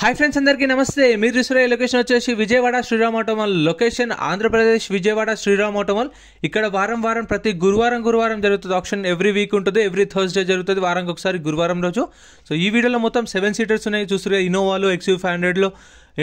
hi friends అందరికీ నమస్తే మీరు చూసిన లొకేషన్ వచ్చేసి Vijayawada Sriram auto mall location Andhra Pradesh Vijayawada Sriram auto mall ఇక్కడ వారం వారం ప్రతి గురువారం గురువారం జరుగుతుంది ఆప్షన్ ఎవ్రీ వీక్ ఉంటుంది ఎవ్రీ థర్స్డే జరుగుతుంది వారానికి ఒకసారి గురువారం రోజు సో ఈ వీడియోలో మొత్తం సెవెన్ సీటర్స్ ఉన్నాయి చూస్తున్నారు ఇన్నోవాలు ఎక్స్యూ ఫైవ్ హండ్రెడ్లో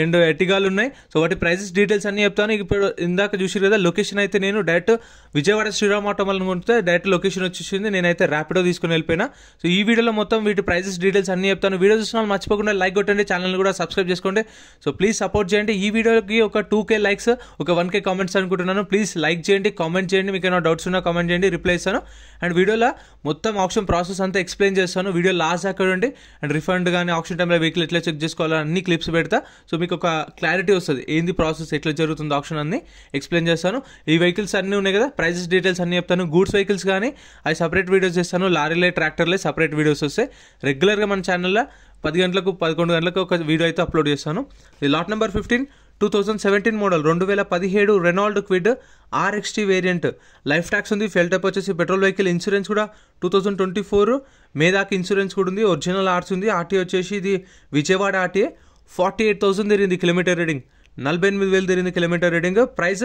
రెండు ఎట్టిగాలు ఉన్నాయి సో వాటి ప్రైజెస్ డీటెయిల్స్ అన్ని చెప్తాను ఇప్పుడు ఇందాక చూసి కదా లొకేషన్ అయితే నేను డైరెక్ట్ విజయవాడ శ్రీరామ్ ఆటోమల్ కొంటే డైరెక్ట్ లొకేషన్ వచ్చేసింది నేనైతే ర్యాపిడో తీసుకుని వెళ్ళిపోయినా సో ఈ వీడియోలో మొత్తం వీటి ప్రైజెస్ డీటెయిల్స్ అన్నీ చెప్తాను వీడియో చూసిన మర్చిపోకుండా లైక్ కొట్టండి ఛానల్ కూడా సబ్స్క్రైబ్ చేసుకోండి సో ప్లీజ్ సపోర్ట్ చేయండి ఈ వీడియోకి ఒక టూ కే లైక్స్ ఒక వన్ కే కామెంట్స్ అనుకుంటున్నాను ప్లీజ్ లైక్ చేయండి కామెంట్ చేయండి మీకు ఏమైనా డౌట్స్ ఉన్నా కామెంట్ చేయండి రిప్లై ఇస్తాను అండ్ వీడియోలో మొత్తం ఆప్షన్ ప్రాసెస్ అంతా ఎక్స్ప్లెయిన్ చేస్తాను వీడియో లాస్ట్ దాకా ఉండి అండ్ రిఫండ్ కానీ ఆప్షన్ టైంలో వెహికల్ ఎట్లా చెక్ చేసుకోవాలని అన్ని క్లిప్స్ పెడతా సో మీకు ఒక క్లారిటీ వస్తుంది ఏంది ప్రాసెస్ ఎట్లా జరుగుతుంది ఆప్షన్ అన్ని ఎక్స్ప్లెయిన్ చేస్తాను ఈ వెహికల్స్ అన్నీ ఉన్నాయి కదా ప్రైజెస్ డీటెయిల్స్ అన్ని చెప్తాను గూడ్స్ వెహికల్స్ కానీ అవి సపరేట్ వీడియోస్ చేస్తాను లారీలే ట్రాక్టర్లే సపరేట్ వీడియోస్ వస్తాయి రెగ్యులర్గా మన ఛానల్లో పది గంటలకు పదకొండు గంటలకు ఒక వీడియో అయితే అప్లోడ్ చేస్తాను ఇది lot number fifteen two thousand seventeen model రెండు వేల పదిహేడు Renault Kwid RXT variant life tax ఉంది ఫెల్ టైప్ వచ్చేసి పెట్రోల్ వెహికల్ ఇన్సూరెన్స్ కూడా టూ థౌజండ్ ట్వంటీ ఫోర్ మేదాకి ఇన్సూరెన్స్ కూడా ఉంది ఒరిజినల్ ఆర్ట్స్ ఉంది ఆర్టీ వచ్చేసి ఇది Vijayawada RTA forty eight thousand తిరిగింది కిలోమీటర్ రీడింగ్ నలభై ఎనిమిది వేలు తిరిగింది kilometer reading price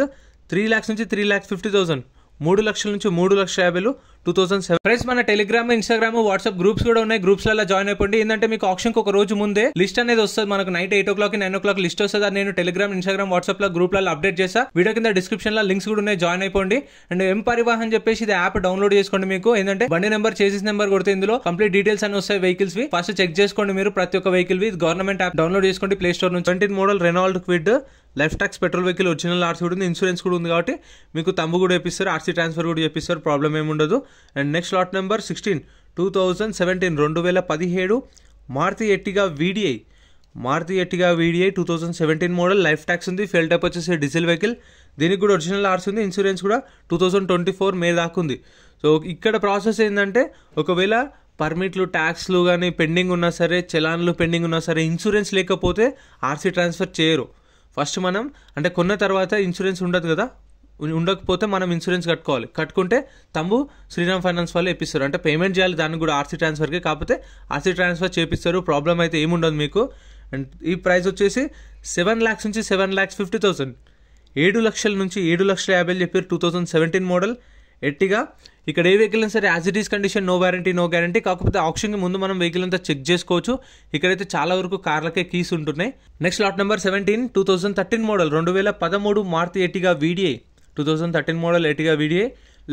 three lakhs నుంచి త్రీ ల్యాక్స్ ఫిఫ్టీ థౌసండ్ మూడు లక్షల నుంచి మూడు లక్షల యాభైలు టూ థౌసండ్ సెవెన్ ఫ్రెండ్స్ మన టెలిగ్రామ్ ఇన్స్టాగ్రామ్ వాట్సాప్ గ్రూప్స్ కూడా ఉన్నాయి గ్రూప్స్ లలో జాయిన్ అయిపోండి ఏంటంటే మీకు ఆప్షన్కి ఒక రోజు ముందే లిస్ట్ అనేది వస్తుంది మనకు night eight o'clock nine o'clock list వస్తుంది నేను టెలిగ్రామ్ ఇన్స్టాగ్రామ్ వాట్సాప్ లో గ్రూప్ లలో అప్డేట్ చేసా వీడియో కింద డిస్క్రిప్షన్ లో లింక్స్ కూడా ఉన్నాయి జాయిన్ అయిపోండి అండ్ ఎం పరివాహన్ చెప్పేసి ఇది యాప్ డౌన్లోడ్ చేసుకోండి మీకు ఏంటంటే బండి నెంబర్ చేసిన నెంబర్ కొడితే ఇందులో కంప్లీట్ డీటెయిల్స్ అని వస్తాయి వెహికల్స్ వి ఫస్ట్ చెక్ చేసుకోండి మీరు ప్రతి ఒక్క వెహికల్ వి గవర్నమెంట్ యాప్ డౌన్లోడ్ చేసుకోండి ప్లే స్టోర్ నుంచి twenty model Renault Kwid life tax petrol vehicle original RC కూడా ఉంది ఇన్సూరెన్స్ కూడా ఉంది కాబట్టి మీకు తమ్ము కూడా చేపిస్తారు ఆర్సీ ట్రాన్స్ఫర్ కూడా చేపిస్తారు ప్రాబ్లం ఏమి ఉండదు and next lot number sixteen two thousand seventeen రెండు వేల పదిహేడు Maruti Ertiga VDI Maruti Ertiga VDI two thousand seventeen model life tax ఉంది ఫెయిల్ టైప్ వచ్చేసి డీజిల్ వెహికల్ దీనికి కూడా ఒరిజినల్ ఆర్స్ ఉంది ఇన్సూరెన్స్ కూడా two thousand twenty four May దాకా ఉంది సో ఇక్కడ ప్రాసెస్ ఏంటంటే ఒకవేళ పర్మిట్లు ట్యాక్స్లు కానీ పెండింగ్ ఉన్నా సరే చలాన్లు పెండింగ్ ఉన్నా సరే ఇన్సూరెన్స్ లేకపోతే ఆర్సీ ట్రాన్స్ఫర్ చేయరు ఫస్ట్ మనం అంటే కొన్న తర్వాత ఇన్సూరెన్స్ ఉండదు కదా ఉండకపోతే మనం ఇన్సూరెన్స్ కట్టుకోవాలి కట్టుకుంటే తమ్ము శ్రీరామ్ ఫైనాన్స్ వాళ్ళు ఇప్పిస్తారు అంటే పేమెంట్ చేయాలి దాన్ని కూడా ఆర్సీ ట్రాన్స్ఫర్కి కాకపోతే ఆర్సీ ట్రాన్స్ఫర్ చేపిస్తారు ప్రాబ్లం అయితే ఏముండదు మీకు అండ్ ఈ ప్రైస్ వచ్చేసి సెవెన్ ల్యాక్స్ నుంచి సెవెన్ ల్యాక్స్ ఫిఫ్టీ థౌసండ్ ఏడు లక్షల నుంచి ఏడు లక్షల యాభై చెప్పారు two thousand seventeen model Ertiga ఇక్కడ ఏ వెహికల్ అయినా సరే as it is condition no warranty no guarantee కాకపోతే ఆప్షన్కి ముందు మనం వెహికల్ అంతా చెక్ చేసుకోవచ్చు ఇక్కడైతే చాలా వరకు కార్లకే కీస్ ఉంటున్నాయి next lot number seventeen two thousand thirteen model రెండు వేల పదమూడు Maruti Ertiga VDI two thousand thirteen model Ertiga VDI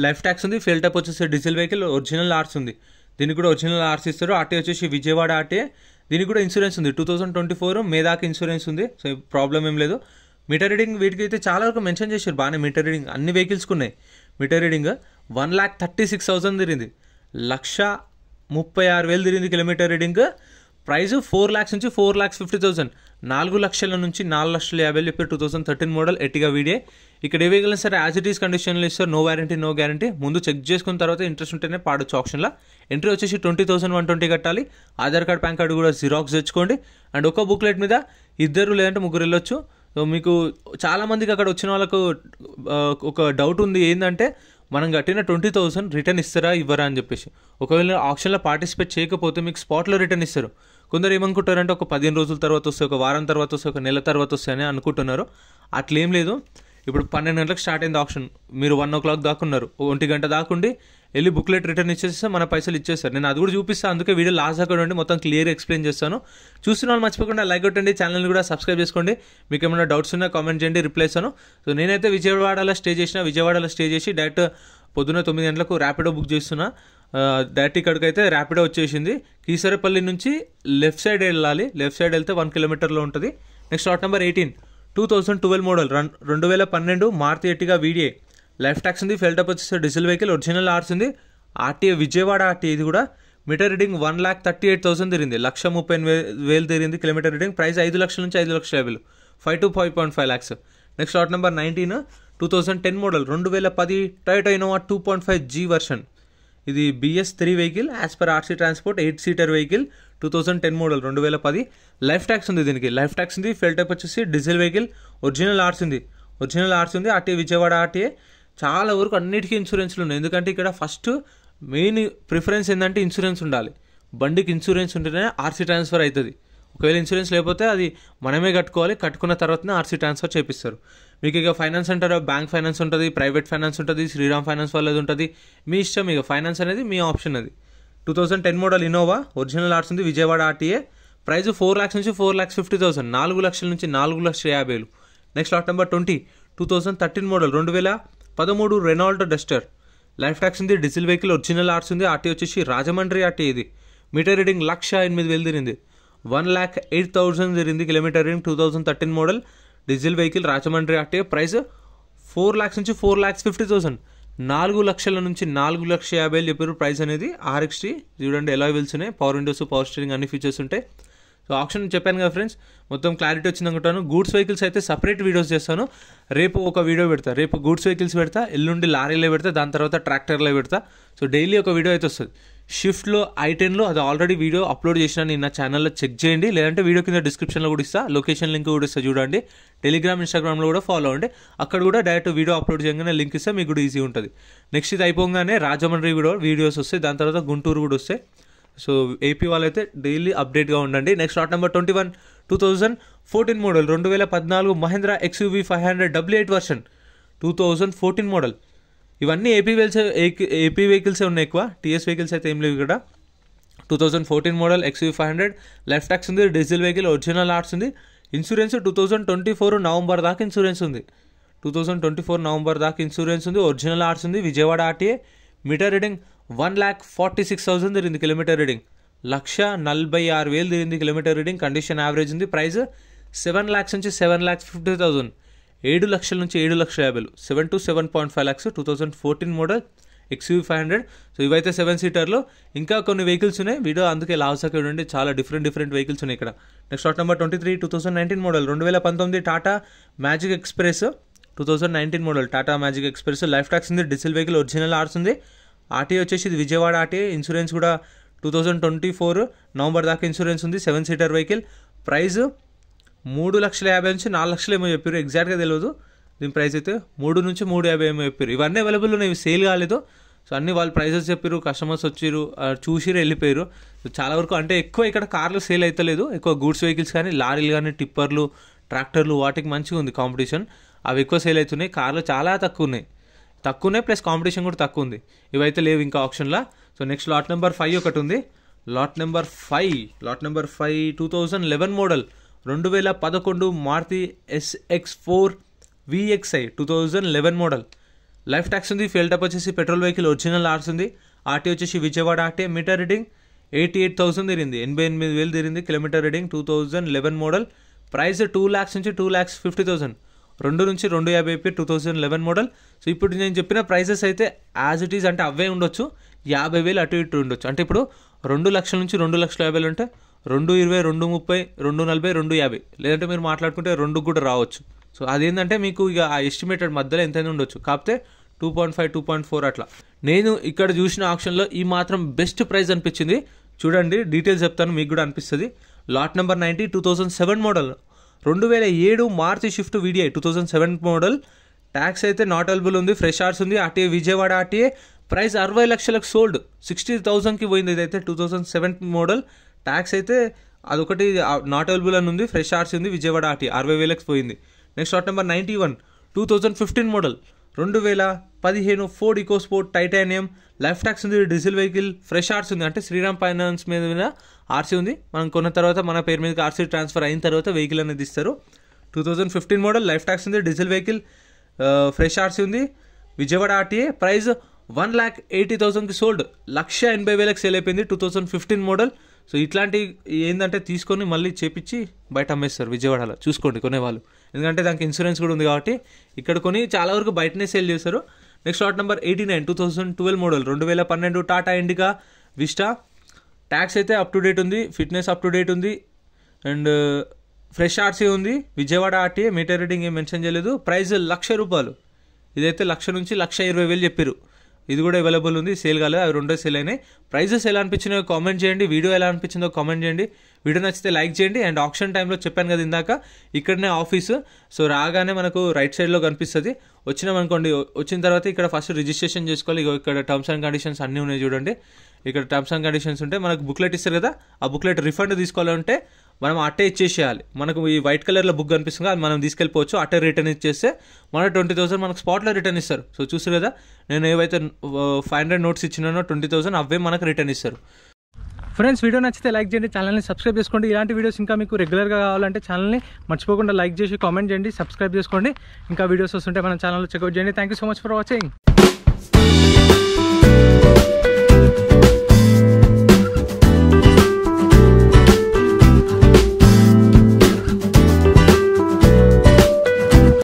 life tax ఉంది ఫెయిల్ టైప్ వచ్చేసి డీజిల్ వెహికల్ ఒరిజినల్ ఆర్స్ ఉంది దీనికి కూడా ఒరిజినల్ ఆర్స్ ఇస్తారు ఆర్టీ వచ్చేసి విజయవాడ ఆర్టీ దీనికి కూడా ఇన్సూరెన్స్ ఉంది two thousand twenty four May insurance ఉంది సో ప్రాబ్లం ఏం లేదు మీటర్ రీడింగ్ వీటికి అయితే చాలా వరకు మెన్షన్ చేశారు బాగానే మీటర్ రీడింగ్ అన్ని వెహికల్స్కి ఉన్నాయి meter reading one lakh thirty six thousand తిరిగింది లక్ష ముప్పై ఆరు వేలు తిరిగింది kilometer reading price four lakhs నుంచి ఫోర్ ల్యాక్స్ ఫిఫ్టీ థౌసండ్ నాలుగు లక్షల నుంచి నాలుగు లక్షల యాభై చెప్పి two thousand thirteen model Ertiga VDI ఇక్కడ ఏ సరే యాజ్ ఇట్ ఈస్ కండిషన్లో ఇస్తారు నో వారంటీ నో గ్యారంటీ ముందు చెక్ చేసుకున్న తర్వాత ఇంట్రెస్ట్ ఉంటేనే పాడొచ్చు ఆప్షన్లో ఎంట్రీ వచ్చేసి ట్వంటీ థౌసండ్ వన్ ట్వంటీ కట్టాలి ఆధార్ కార్డ్ పాన్ కార్డు కూడా జిరాక్స్ తెచ్చుకోండి అండ్ ఒక బుక్లెట్ మీద ఇద్దరు లేదంటే ముగ్గురు వెళ్ళొచ్చు మీకు చాలామందికి అక్కడ వచ్చిన వాళ్ళకు ఒక డౌట్ ఉంది ఏంటంటే మనం కట్టిన ట్వంటీ థౌసండ్ రిటర్న్ ఇస్తారా ఇవ్వరా అని చెప్పేసి ఒకవేళ ఆప్షన్లో పార్టిసిపేట్ చేయకపోతే మీకు స్పాట్లో రిటర్న్ ఇస్తారు కొందరు ఏమనుకుంటారంటే ఒక పదిహేను రోజుల తర్వాత వస్తే ఒక వారం తర్వాత వస్తే ఒక నెల తర్వాత వస్తే అని అనుకుంటున్నారు అట్లేం లేదు ఇప్పుడు పన్నెండు గంటలకు స్టార్ట్ అయింది ఆప్షన్ మీరు వన్ ఓ క్లాక్ దాకున్నారు ఒంటి గంట దాకుండి వెళ్ళి బుక్లెట్ రిటర్న్ ఇచ్చేస్తే మన పైసలు ఇచ్చేస్తారు నేను అది కూడా చూపిస్తాను అందుకే వీడియో లాస్ట్ దాకా ఉండి మొత్తం క్లియర్గా ఎక్స్ప్లెయిన్ చేస్తాను చూసిన వాళ్ళు మర్చిపోకుండా లైక్ కొట్టండి ఛానల్ కూడా సబ్స్క్రైబ్ చేసుకోండి మీకు ఏమైనా డౌట్స్ ఉన్నా కామెంట్ చేయండి రిప్లై ఇస్తాను సో నేనైతే విజయవాడలో స్టే చేసిన విజయవాడలో స్టే చేసి డైరెక్ట్ పొద్దున్న తొమ్మిది గంటలకు ర్యాపిడో బుక్ చేస్తున్నా డైరెక్ట్ ఇక్కడికైతే ర్యాపిడో వచ్చేసింది కీసరపల్లి నుంచి లెఫ్ట్ సైడ్ వెళ్ళాలి లెఫ్ట్ సైడ్ వెళ్తే వన్ కిలోమీటర్లో ఉంటుంది next short number eighteen two thousand twelve model రెండు వేల పన్నెండు Maruti Ertiga VDI life tax ఉంది ఫెల్ట్ అప్ వచ్చేసి డీజిల్ వెహికల్ ఒరిజినల్ ఆర్స్ ఉంది ఆర్టీఏ విజయవాడ ఆర్టీఏ ఇది కూడా meter reading one lakh thirty eight thousand తిరిగింది లక్ష ముప్పై వేలు తిరిగింది కిలోమీటర్ రీడింగ్ ప్రైస్ ఐదు లక్షల నుంచి ఐదు లక్షల యాభై five to five point five lakhs next short number nineteen two thousand ten model రెండు వేల పది Toyota Innova two point five G version ఇది BS three vehicle as per RC transport eight seater vehicle two thousand ten model రెండు వేల పది life tax ఉంది దీనికి life tax ఉంది ఫెల్ టైప్ వచ్చేసి డీజిల్ వెహికల్ ఒరిజినల్ ఆర్ట్స్ ఉంది original arts ఉంది ఆర్టీఏ విజయవాడ ఆర్టీఏ చాలా వరకు అన్నిటికీ ఇన్సూరెన్స్లు ఉన్నాయి ఎందుకంటే ఇక్కడ ఫస్ట్ మెయిన్ ప్రిఫరెన్స్ ఏంటంటే ఇన్సూరెన్స్ ఉండాలి బండికి ఇన్సూరెన్స్ ఉంటేనే ఆర్సీ ట్రాన్స్ఫర్ అవుతుంది ఒకవేళ ఇన్సూరెన్స్ లేకపోతే అది మనమే కట్టుకోవాలి కట్టుకున్న తర్వాతనే ఆర్సీ ట్రాన్స్ఫర్ చేపిస్తారు మీకు ఇక ఫైనాన్స్ అంటారా బ్యాంక్ ఫైనాన్స్ ఉంటుంది ప్రైవేట్ ఫైనాన్స్ ఉంటుంది శ్రీరామ్ ఫైనాన్స్ వాళ్ళది ఉంటుంది మీ ఇష్టం ఇక ఫైనాన్స్ అనేది మీ ఆప్షన్ అది two thousand ten model Innova original arts ఉంది Vijayawada RTA price four lakhs నుంచి ఫోర్ ల్యాక్స్ ఫిఫ్టీ థౌసండ్ నాలుగు లక్షల నుంచి నాలుగు లక్షల యాభై వేలు next lot number twenty two thousand thirteen model రెండు వేల పదమూడు రెనాల్డ్ డస్టర్ లైఫ్ ట్యాక్స్ ఉంది డీజిల్ వెహికల్ ఒరిజినల్ ఆర్ట్స్ ఉంది ఆర్టీ వచ్చేసి రాజమండ్రి ఆర్టీ ఇది మీటర్ రీడింగ్ లక్ష ఎనిమిది వేలు తిరింది వన్ ల్యాక్ ఎయిట్ థౌసండ్ తిరింది kilometer reading two thousand thirteen model diesel vehicle Rajahmundry అంటే ప్రైస్ ఫోర్ ల్యాక్స్ నుంచి ఫోర్ ల్యాక్స్ ఫిఫ్టీ థౌసండ్ నాలుగు లక్షల నుంచి నాలుగు లక్ష యాభై చెప్పారు ప్రైస్ అనేది టీ చూడండి ఎలా ఉన్నాయి పవర్ విండోస్ పవర్ స్టీరింగ్ అన్ని ఫీచర్స్ ఉంటాయి సో ఆప్షన్ చెప్పాను కదా ఫ్రెండ్స్ మొత్తం క్లారిటీ వచ్చింది అనుకుంటాను గూడ్స్ వెహికల్స్ అయితే సపరేట్ వీడియోస్ చేస్తాను రేపు ఒక వీడియో పెడతా రేపు గూడ్స్ వెహికల్స్ పెడతా ఎల్లుండి లారీలో పెడతా దాని తర్వాత ట్రాక్టర్లో పెడతా సో డైలీ ఒక వీడియో అయితే వస్తుంది షిఫ్ట్లో ఐ టెన్లో అది ఆల్రెడీ వీడియో అప్లోడ్ చేసిన నేను నా ఛానల్లో చెక్ చేయండి లేదంటే వీడియో కింద డిస్క్రిప్షన్లో కూడా ఇస్తా లొకేషన్ లింక్ కూడా ఇస్తా చూడండి టెలిగ్రామ్ ఇన్స్టాగ్రామ్లో కూడా ఫాలో అవ్వండి అక్కడ కూడా డైరెక్ట్ వీడియో అప్లోడ్ చేయగానే లింక్ ఇస్తే మీకు కూడా ఈజీ ఉంటుంది నెక్స్ట్ ఇది అయిపోగానే రాజమండ్రి కూడా వీడియోస్ వస్తాయి దాని తర్వాత గుంటూరు కూడా వస్తాయి సో ఏపీ వాళ్ళైతే డైలీ అప్డేట్గా ఉండండి next short number twenty one two thousand fourteen model రెండు వేల పద్నాలుగు Mahindra XUV five hundred W eight version two thousand fourteen model ఇవన్నీ ఏపీ వెహికల్స్ ఏపీ వెహికల్సే ఉన్నాయి ఎక్కువ టీఎస్ వెహికల్స్ అయితే ఏం లేవు ఇక్కడ two thousand fourteen model XV five hundred left tax ఉంది డీజిల్ వెహికల్ ఒరిజినల్ ఆర్ట్స్ ఉంది insurance two thousand twenty four November దాకా ఇన్సూరెన్స్ ఉంది two thousand twenty four November దాకా ఇన్సూరెన్స్ ఉంది ఒరిజినల్ ఆర్ట్స్ ఉంది Vijayawada RTA meter reading one lakh forty six thousand తిరిగింది kilometer reading లక్ష నలభై ఆరు వేలు తిరిగింది కిలోమీటర్ రీడింగ్ కండిషన్ యావరేజ్ ఉంది ప్రైస్ సెవెన్ ల్యాక్స్ నుంచి సెవెన్ ల్యాక్స్ ఫిఫ్టీ థౌసండ్ ఏడు లక్షల నుంచి ఏడు లక్షల యాభైలు seven to seven point five lakhs two thousand fourteen model XUV five hundred so ఇవైతే సెవెన్ సీటర్లో ఇంకా కొన్ని వెహికల్స్ ఉన్నాయి వీడియో అందుకే లావసాకి ఉండండి చాలా డిఫరెంట్ డిఫరెంట్ వెహికల్స్ ఉన్నాయి ఇక్కడ next short number twenty three two thousand nineteen model రెండు వేల పంతొమ్మిది Tata Magic Express two thousand nineteen model Tata Magic Express life tax ఉంది డీజిల్ వెహికల్ ఒరిజినల్ ఆర్స్ ఉంది ఆర్టీఏ వచ్చేసి ఇది విజయవాడ ఆర్టీఏ ఇన్సూరెన్స్ కూడా two thousand twenty four November దాకా ఇన్సూరెన్స్ ఉంది సెవెన్ సీటర్ వెహికల్ ప్రైజ్ మూడు లక్షల యాభై నుంచి నాలుగు లక్షలు ఏమో చెప్పారు ఎగ్జాక్ట్గా తెలియదు దీని ప్రైస్ అయితే మూడు నుంచి మూడు యాభై ఏమో చెప్పారు ఇవన్నీ అవైలబుల్ ఉన్నాయి ఇవి సేల్ కాలేదు సో అన్ని వాళ్ళు ప్రైజెస్ చెప్పారు కస్టమర్స్ వచ్చారు చూసిరు వెళ్ళిపోయారు సో చాలా వరకు అంటే ఎక్కువ ఇక్కడ కార్లు సేల్ అవుతలేదు ఎక్కువ గూడ్స్ వెహికల్స్ కానీ లారీలు కానీ టిప్పర్లు ట్రాక్టర్లు వాటికి మంచిగా ఉంది కాంపిటీషన్ అవి ఎక్కువ సేల్ అవుతున్నాయి కార్లు చాలా తక్కువ ఉన్నాయి తక్కువ ఉన్నాయి ప్లస్ కాంపిటీషన్ కూడా తక్కువ ఉంది ఇవైతే లేవు ఇంకా ఆప్షన్లో so next lot number five ఒకటి ఉంది lot number five lot number five two thousand eleven model రెండు వేల పదకొండు Maruti SX four VXI two thousand eleven model life tax ఉంది ఫెయిల్ టప్ వచ్చేసి పెట్రోల్ వెహికల్ ఒరిజినల్ ఆర్స్ ఉంది ఆర్టీ వచ్చేసి Vijayawada RTA meter reading eighty eight thousand తిరింది ఎనభై ఎనిమిది వేలు తిరింది kilometer reading two thousand eleven model price two lakhs నుంచి టూ ల్యాక్స్ ఫిఫ్టీ థౌసండ్ రెండు నుంచి రెండు యాభై అయిపోయి two thousand eleven model so ఇప్పుడు నేను చెప్పిన ప్రైసెస్ అయితే యాజ్ ఇట్ ఈస్ అంటే అవే ఉండొచ్చు యాభై వేలు అటు ఇటు ఉండొచ్చు అంటే ఇప్పుడు రెండు లక్షల నుంచి రెండు లక్షల యాభై వేలు ఉంటే రెండు ఇరవై రెండు ముప్పై రెండు నలభై రెండు యాభై లేదంటే మీరు మాట్లాడుకుంటే రెండు కూడా రావచ్చు సో అదేంటంటే మీకు ఇక ఆ ఎస్టిమేటెడ్ మధ్యలో ఎంతైనా ఉండొచ్చు కాకపోతే two point five two point four అట్లా నేను ఇక్కడ చూసిన ఆప్షన్లో ఈ మాత్రం బెస్ట్ ప్రైస్ అనిపించింది చూడండి డీటెయిల్స్ చెప్తాను మీకు కూడా అనిపిస్తుంది lot number ninety two thousand seven model రెండు వేల ఏడు మార్చి Swift VDI two thousand seven model tax అయితే నాట్ అవైలబుల్ ఉంది ఫ్రెష్ ఆర్ట్స్ ఉంది ఆర్టీఏ విజయవాడ ఆర్టీఏ ప్రైస్ అరవై లక్షలకు సోల్డ్ సిక్స్టీ థౌసండ్కి పోయింది ఇదైతే two thousand seven model tax అయితే అదొకటి నాట్ అవైలబుల్ అని ఉంది ఫ్రెష్ ఆర్సీ ఉంది విజయవాడ ఆర్టీ అరవై వేలకు పోయింది next short number ninety one two thousand fifteen model రెండు వేల పదిహేను Ford sport titanium life tax ఉంది డీజిల్ వెహికల్ ఫ్రెష్ ఆర్సీ ఉంది అంటే శ్రీరామ్ ఫైనాన్స్ మీద మీద ఆర్సీ ఉంది మనం కొన్న తర్వాత మన పేరు మీద ఆర్సీ ట్రాన్స్ఫర్ అయిన తర్వాత వెహికల్ అనేది ఇస్తారు two thousand fifteen model life tax ఉంది డీజిల్ వెహికల్ ఫ్రెష్ ఆర్సీ ఉంది Vijayawada RTA price one lakh eighty థౌసండ్కి సోల్డ్ లక్ష ఎనభై వేలకు సేల్ అయిపోయింది two thousand fifteen model so ఇట్లాంటి ఏంటంటే తీసుకొని మళ్ళీ చేపించి బయట అమ్మేస్తారు విజయవాడలో చూసుకోండి కొనేవాళ్ళు ఎందుకంటే దానికి ఇన్సూరెన్స్ కూడా ఉంది కాబట్టి ఇక్కడ కొని చాలా వరకు బయటనే సేల్ చేస్తారు next lot number eighty nine two thousand twelve model రెండు వేల పన్నెండు టాటా ఇండికా విస్టా ట్యాక్స్ అయితే అప్ టు డేట్ ఉంది ఫిట్నెస్ అప్ టు డేట్ ఉంది అండ్ ఫ్రెష్ ఆర్సీ ఉంది విజయవాడ ఆర్టీఏ మీటర్ రీడింగ్ ఏం మెన్షన్ చేయలేదు ప్రైస్ లక్ష రూపాయలు ఇదైతే లక్ష నుంచి లక్ష ఇరవై వేలు చెప్పారు ఇది కూడా అవైలబుల్ ఉంది సేల్ కాలేదు అవి రెండో సేల్ అయినాయి ప్రైజెస్ ఎలా అనిపించినాయో కామెంట్ చేయండి వీడియో ఎలా అనిపించిందో కామెంట్ చేయండి వీడియో నచ్చితే లైక్ చేయండి అండ్ ఆప్షన్ టైంలో చెప్పాను కదా ఇందాక ఇక్కడనే ఆఫీసు సో రాగానే మనకు రైట్ సైడ్లో కనిపిస్తుంది వచ్చినాం అనుకోండి వచ్చిన తర్వాత ఇక్కడ ఫస్ట్ రిజిస్ట్రేషన్ చేసుకోవాలి ఇక ఇక్కడ టర్మ్స్ అండ్ కండిషన్స్ అన్నీ ఉన్నాయి చూడండి ఇక్కడ టర్మ్స్ అండ్ కండిషన్స్ ఉంటే మనకు బుక్లెట్ ఇస్తారు కదా ఆ బుక్లెట్ రిఫండ్ తీసుకోవాలంటే మనం అట్టే ఇచ్చేసేయాలి మనకు ఈ వైట్ కలర్లో బుక్ కనిపిస్తుంది అది మనం తీసుకెళ్ళిపోవచ్చు అట్టే రిటర్న్ ఇచ్చేస్తే మన ట్వంటీ థౌసండ్ మనకు స్పాట్లో రిటర్న్ ఇస్తారు సో చూసారు కదా నేను ఏవైతే ఫైవ్ హండ్రెడ్ నోట్స్ ఇచ్చినానో ట్వంటీ థౌసండ్ అవే మనకు రిటర్న్ ఇస్తారు ఫ్రెండ్స్ వీడియో నచ్చితే లైక్ చేయండి ఛానల్ని సబ్స్క్రైబ్ చేసుకోండి ఇలాంటి వీడియోస్ ఇంకా మీకు రెగ్యులర్గా కావాలంటే ఛానల్ని మర్చిపోకుండా లైక్ చేసి కామెంట్ చేయండి సబ్స్క్రైబ్ చేసుకోండి ఇంకా వీడియోస్ వస్తుంటే మన ఛానల్లో చెక్అవుట్ చేయండి thank so much for watching